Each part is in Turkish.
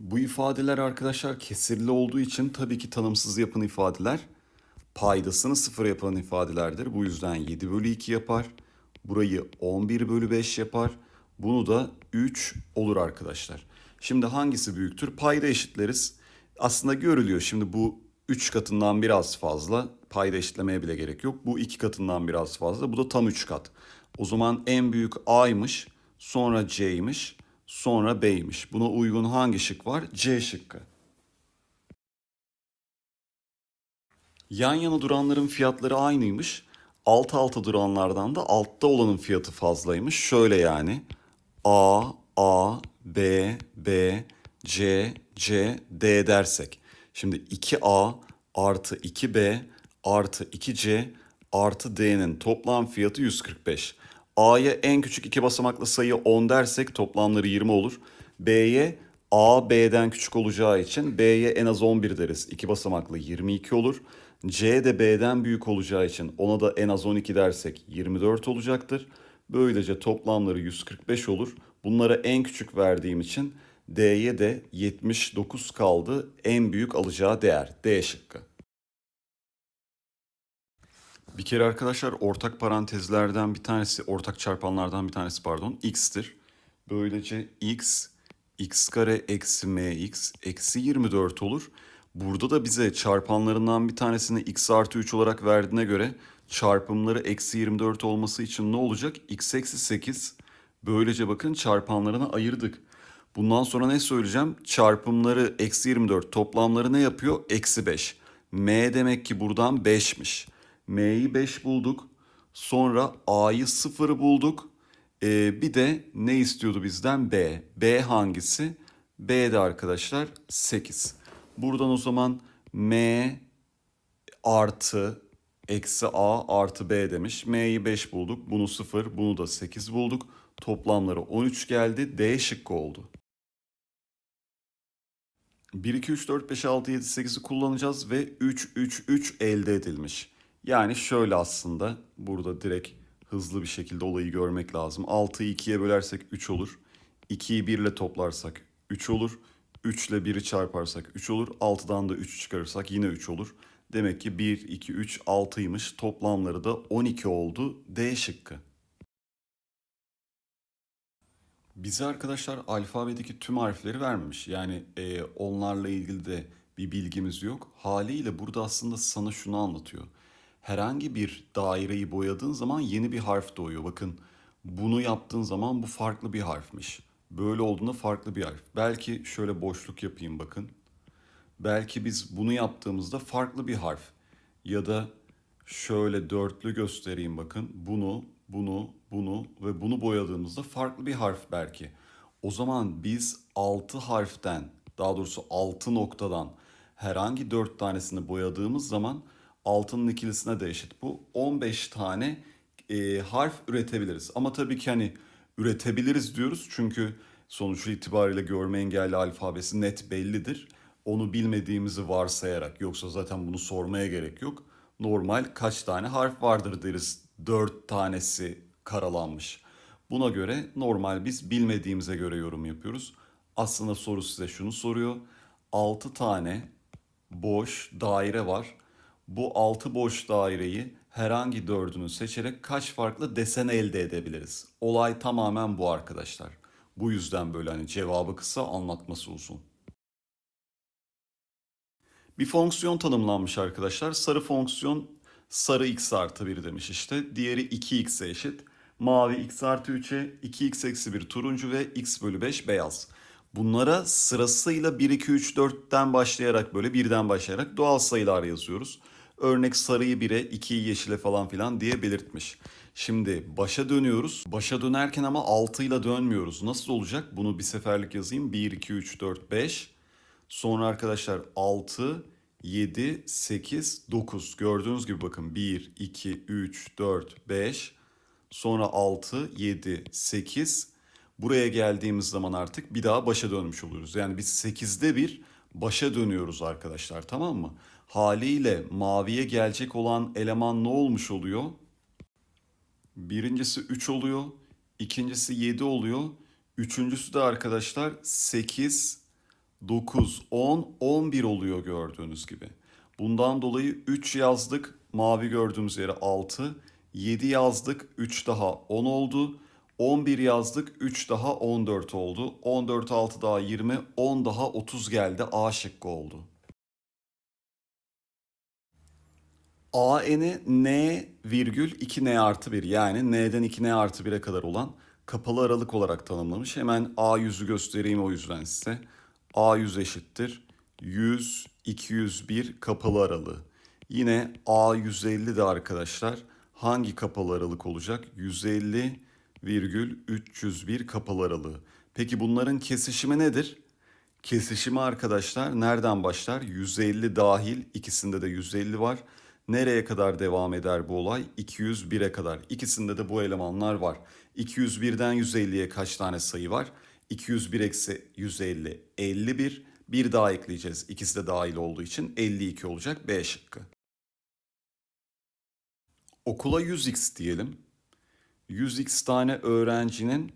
Bu ifadeler arkadaşlar kesirli olduğu için tabii ki tanımsız yapın ifadeler paydasını sıfır yapılan ifadelerdir. Bu yüzden 7 bölü 2 yapar. Burayı 11 bölü 5 yapar. Bunu da 3 olur arkadaşlar. Şimdi hangisi büyüktür? Payda eşitleriz. Aslında görülüyor. Şimdi bu 3 katından biraz fazla. Payda eşitlemeye bile gerek yok. Bu 2 katından biraz fazla. Bu da tam 3 kat. O zaman en büyük A'ymış. Sonra C'ymiş sonra B'ymiş. Buna uygun hangi şık var? C şıkkı. Yan yana duranların fiyatları aynıymış. Alt alta duranlardan da altta olanın fiyatı fazlaymış. Şöyle yani. A, A, B, B, C, C, D dersek. Şimdi 2A artı 2B artı 2C artı D'nin toplam fiyatı 145. A'ya en küçük iki basamaklı sayı 10 dersek toplamları 20 olur. B'ye A B'den küçük olacağı için B'ye en az 11 deriz. İki basamaklı 22 olur. C de B'den büyük olacağı için ona da en az 12 dersek 24 olacaktır. Böylece toplamları 145 olur. Bunlara en küçük verdiğim için D'ye de 79 kaldı. En büyük alacağı değer D şıkkı. Bir kere arkadaşlar ortak parantezlerden bir tanesi, ortak çarpanlardan bir tanesi pardon, x'tir. Böylece x, x kare eksi mx eksi 24 olur. Burada da bize çarpanlarından bir tanesini x artı 3 olarak verdiğine göre çarpımları eksi 24 olması için ne olacak? x eksi 8. Böylece bakın çarpanlarına ayırdık. Bundan sonra ne söyleyeceğim? Çarpımları eksi 24 toplamları ne yapıyor? Eksi 5. m demek ki buradan 5'miş. M'yi 5 bulduk. Sonra A'yı 0 bulduk. Ee, bir de ne istiyordu bizden? B. B hangisi? B de arkadaşlar 8. Buradan o zaman M artı eksi A artı B demiş. M'yi 5 bulduk. Bunu 0, bunu da 8 bulduk. Toplamları 13 geldi. D şıkkı oldu. 1, 2, 3, 4, 5, 6, 7, 8'i kullanacağız ve 3, 3, 3 elde edilmiş. Yani şöyle aslında burada direkt hızlı bir şekilde olayı görmek lazım. 6'yı 2'ye bölersek 3 olur. 2'yi 1 ile toplarsak 3 olur. 3 ile 1'i çarparsak 3 olur. 6'dan da 3 çıkarırsak yine 3 olur. Demek ki 1, 2, 3, 6'ymış. Toplamları da 12 oldu. D şıkkı. Bize arkadaşlar alfabedeki tüm harfleri vermemiş. Yani e, onlarla ilgili de bir bilgimiz yok. Haliyle burada aslında sana şunu anlatıyor herhangi bir daireyi boyadığın zaman yeni bir harf doğuyor. Bakın bunu yaptığın zaman bu farklı bir harfmiş. Böyle olduğunda farklı bir harf. Belki şöyle boşluk yapayım bakın. Belki biz bunu yaptığımızda farklı bir harf. Ya da şöyle dörtlü göstereyim bakın. Bunu, bunu, bunu ve bunu boyadığımızda farklı bir harf belki. O zaman biz 6 harften, daha doğrusu 6 noktadan herhangi 4 tanesini boyadığımız zaman altının ikilisine de eşit bu. 15 tane e, harf üretebiliriz. Ama tabii ki hani üretebiliriz diyoruz çünkü sonuç itibariyle görme engelli alfabesi net bellidir. Onu bilmediğimizi varsayarak yoksa zaten bunu sormaya gerek yok. Normal kaç tane harf vardır deriz. 4 tanesi karalanmış. Buna göre normal biz bilmediğimize göre yorum yapıyoruz. Aslında soru size şunu soruyor. 6 tane boş daire var bu 6 boş daireyi herhangi dördünü seçerek kaç farklı desen elde edebiliriz? Olay tamamen bu arkadaşlar. Bu yüzden böyle hani cevabı kısa anlatması uzun. Bir fonksiyon tanımlanmış arkadaşlar. Sarı fonksiyon sarı x artı 1 demiş işte. Diğeri 2 x e eşit. Mavi x artı 3'e 2x eksi 1 turuncu ve x bölü 5 beyaz. Bunlara sırasıyla 1, 2, 3, 4'ten başlayarak böyle birden başlayarak doğal sayılar yazıyoruz. Örnek sarıyı 1'e, 2'yi yeşile falan filan diye belirtmiş. Şimdi başa dönüyoruz. Başa dönerken ama 6 ile dönmüyoruz. Nasıl olacak? Bunu bir seferlik yazayım. 1, 2, 3, 4, 5. Sonra arkadaşlar 6, 7, 8, 9. Gördüğünüz gibi bakın 1, 2, 3, 4, 5. Sonra 6, 7, 8. Buraya geldiğimiz zaman artık bir daha başa dönmüş oluyoruz. Yani biz 8'de bir başa dönüyoruz arkadaşlar tamam mı? Haliyle maviye gelecek olan eleman ne olmuş oluyor? Birincisi 3 oluyor, ikincisi 7 oluyor, üçüncüsü de arkadaşlar 8, 9, 10, 11 oluyor gördüğünüz gibi. Bundan dolayı 3 yazdık, mavi gördüğümüz yere 6, 7 yazdık, 3 daha 10 oldu. 11 yazdık 3 daha 14 oldu. 14 6 daha 20 10 daha 30 geldi A şıkkı oldu. AN'i N virgül 2N artı 1 yani N'den 2N artı 1'e kadar olan kapalı aralık olarak tanımlamış. Hemen A yüzü göstereyim o yüzden size. A yüz eşittir 100 201 kapalı aralığı. Yine A150 de arkadaşlar hangi kapalı aralık olacak? 150 virgül 301 kapalı aralığı. Peki bunların kesişimi nedir? Kesişimi arkadaşlar nereden başlar? 150 dahil ikisinde de 150 var. Nereye kadar devam eder bu olay? 201'e kadar. İkisinde de bu elemanlar var. 201'den 150'ye kaç tane sayı var? 201 eksi 150 51. Bir daha ekleyeceğiz. İkisi de dahil olduğu için 52 olacak B şıkkı. Okula 100x diyelim. 100x tane öğrencinin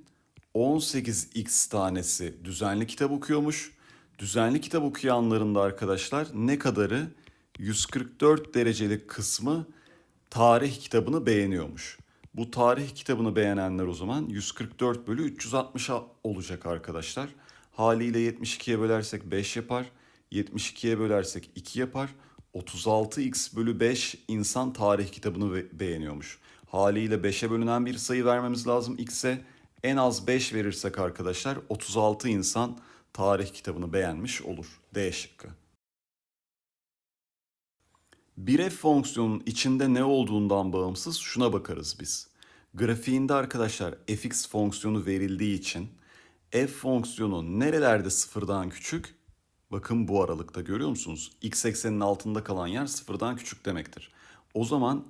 18x tanesi düzenli kitap okuyormuş. Düzenli kitap okuyanların da arkadaşlar ne kadarı 144 derecelik kısmı tarih kitabını beğeniyormuş. Bu tarih kitabını beğenenler o zaman 144 bölü 360 olacak arkadaşlar. Haliyle 72'ye bölersek 5 yapar. 72'ye bölersek 2 yapar. 36x bölü 5 insan tarih kitabını beğeniyormuş haliyle 5'e bölünen bir sayı vermemiz lazım x'e. En az 5 verirsek arkadaşlar 36 insan tarih kitabını beğenmiş olur. D şıkkı. Bir f fonksiyonun içinde ne olduğundan bağımsız şuna bakarız biz. Grafiğinde arkadaşlar fx fonksiyonu verildiği için f fonksiyonu nerelerde sıfırdan küçük? Bakın bu aralıkta görüyor musunuz? x eksenin altında kalan yer sıfırdan küçük demektir. O zaman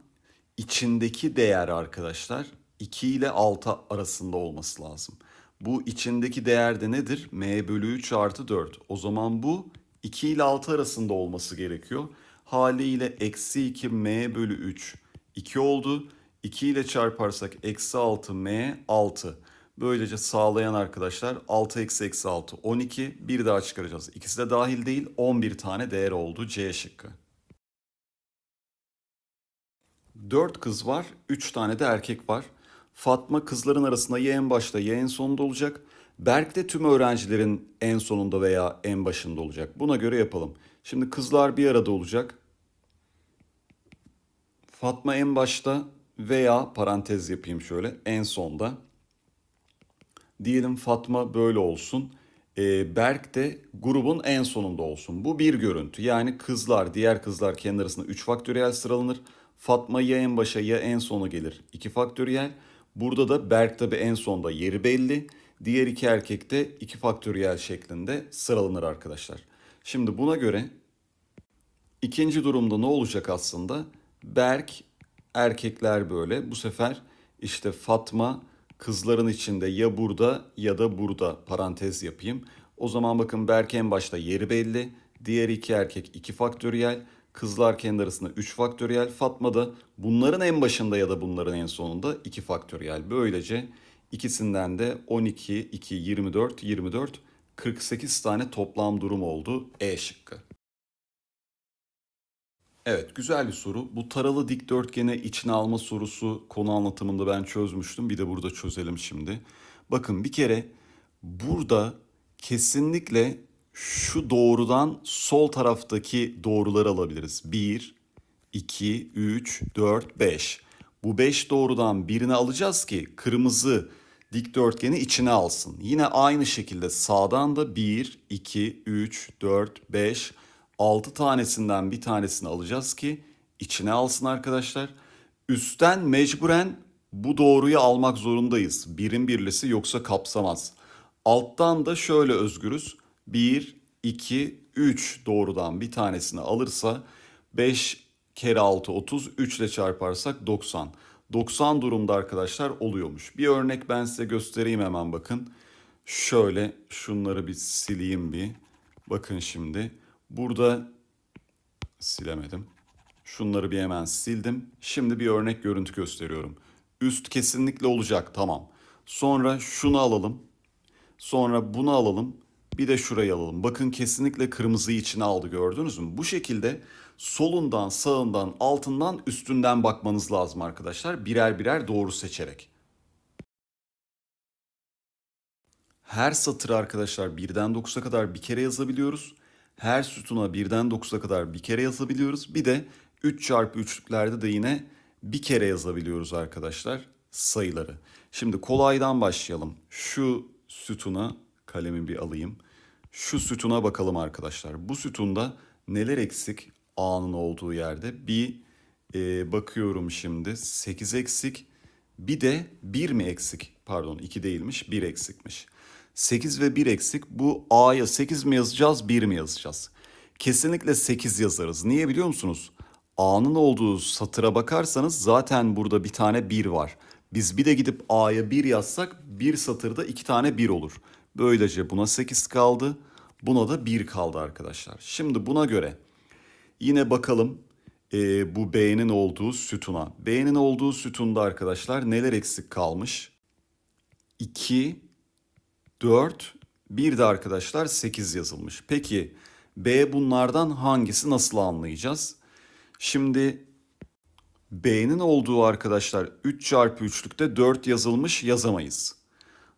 içindeki değer arkadaşlar 2 ile 6 arasında olması lazım. Bu içindeki değer de nedir? M bölü 3 artı 4. O zaman bu 2 ile 6 arasında olması gerekiyor. Haliyle eksi 2 M bölü 3 2 oldu. 2 ile çarparsak eksi 6 M 6. Böylece sağlayan arkadaşlar 6 eksi eksi 6 12 bir daha çıkaracağız. İkisi de dahil değil 11 tane değer oldu C şıkkı. 4 kız var, 3 tane de erkek var. Fatma kızların arasında ya en başta ya en sonunda olacak. Berk de tüm öğrencilerin en sonunda veya en başında olacak. Buna göre yapalım. Şimdi kızlar bir arada olacak. Fatma en başta veya parantez yapayım şöyle en sonda. Diyelim Fatma böyle olsun. Ee, Berk de grubun en sonunda olsun. Bu bir görüntü. Yani kızlar, diğer kızlar kendi arasında 3 faktöriyel sıralanır. Fatma ya en başa ya en sona gelir. İki faktöriyel. Burada da Berk tabi en sonda yeri belli. Diğer iki erkek de iki faktöriyel şeklinde sıralanır arkadaşlar. Şimdi buna göre ikinci durumda ne olacak aslında? Berk erkekler böyle. Bu sefer işte Fatma kızların içinde ya burada ya da burada parantez yapayım. O zaman bakın Berk en başta yeri belli. Diğer iki erkek iki faktöriyel. Kızlar kendi arasında 3 faktöriyel, Fatma'da bunların en başında ya da bunların en sonunda 2 faktöriyel. Böylece ikisinden de 12, 2, 24, 24, 48 tane toplam durum oldu E şıkkı. Evet güzel bir soru. Bu taralı dikdörtgene içine alma sorusu konu anlatımında ben çözmüştüm. Bir de burada çözelim şimdi. Bakın bir kere burada kesinlikle şu doğrudan sol taraftaki doğruları alabiliriz. 1, 2, 3, 4, 5. Bu 5 doğrudan birini alacağız ki kırmızı dikdörtgeni içine alsın. Yine aynı şekilde sağdan da 1, 2, 3, 4, 5, 6 tanesinden bir tanesini alacağız ki içine alsın arkadaşlar. Üstten mecburen bu doğruyu almak zorundayız. Birin birlisi yoksa kapsamaz. Alttan da şöyle özgürüz. 1, 2, 3 doğrudan bir tanesini alırsa 5 kere 6 30, 3 ile çarparsak 90. 90 durumda arkadaşlar oluyormuş. Bir örnek ben size göstereyim hemen bakın. Şöyle şunları bir sileyim bir. Bakın şimdi burada silemedim. Şunları bir hemen sildim. Şimdi bir örnek görüntü gösteriyorum. Üst kesinlikle olacak tamam. Sonra şunu alalım. Sonra bunu alalım. Bir de şurayı alalım. Bakın kesinlikle kırmızıyı içine aldı gördünüz mü? Bu şekilde solundan, sağından, altından, üstünden bakmanız lazım arkadaşlar. Birer birer doğru seçerek. Her satırı arkadaşlar birden 9'a kadar bir kere yazabiliyoruz. Her sütuna birden 9'a kadar bir kere yazabiliyoruz. Bir de 3 çarpı üçlüklerde de yine bir kere yazabiliyoruz arkadaşlar sayıları. Şimdi kolaydan başlayalım. Şu sütuna kalemi bir alayım şu sütuna bakalım arkadaşlar. Bu sütunda neler eksik A'nın olduğu yerde? Bir e, bakıyorum şimdi 8 eksik bir de 1 mi eksik? Pardon 2 değilmiş 1 eksikmiş. 8 ve 1 eksik bu A'ya 8 mi yazacağız 1 mi yazacağız? Kesinlikle 8 yazarız. Niye biliyor musunuz? A'nın olduğu satıra bakarsanız zaten burada bir tane 1 var. Biz bir de gidip A'ya 1 yazsak bir satırda 2 tane 1 olur. Böylece buna 8 kaldı. Buna da 1 kaldı arkadaşlar. Şimdi buna göre yine bakalım e, bu B'nin olduğu sütuna. B'nin olduğu sütunda arkadaşlar neler eksik kalmış? 2, 4, bir de arkadaşlar 8 yazılmış. Peki B bunlardan hangisi nasıl anlayacağız? Şimdi B'nin olduğu arkadaşlar 3 çarpı 3'lükte 4 yazılmış yazamayız.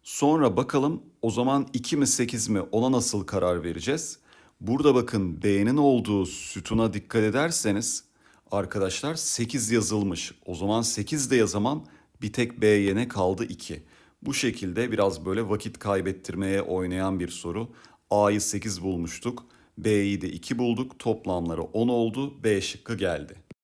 Sonra bakalım o zaman 2 mi 8 mi ona nasıl karar vereceğiz? Burada bakın B'nin olduğu sütuna dikkat ederseniz arkadaşlar 8 yazılmış. O zaman 8 de yazamam bir tek B'ye ne kaldı 2. Bu şekilde biraz böyle vakit kaybettirmeye oynayan bir soru. A'yı 8 bulmuştuk. B'yi de 2 bulduk. Toplamları 10 oldu. B şıkkı geldi.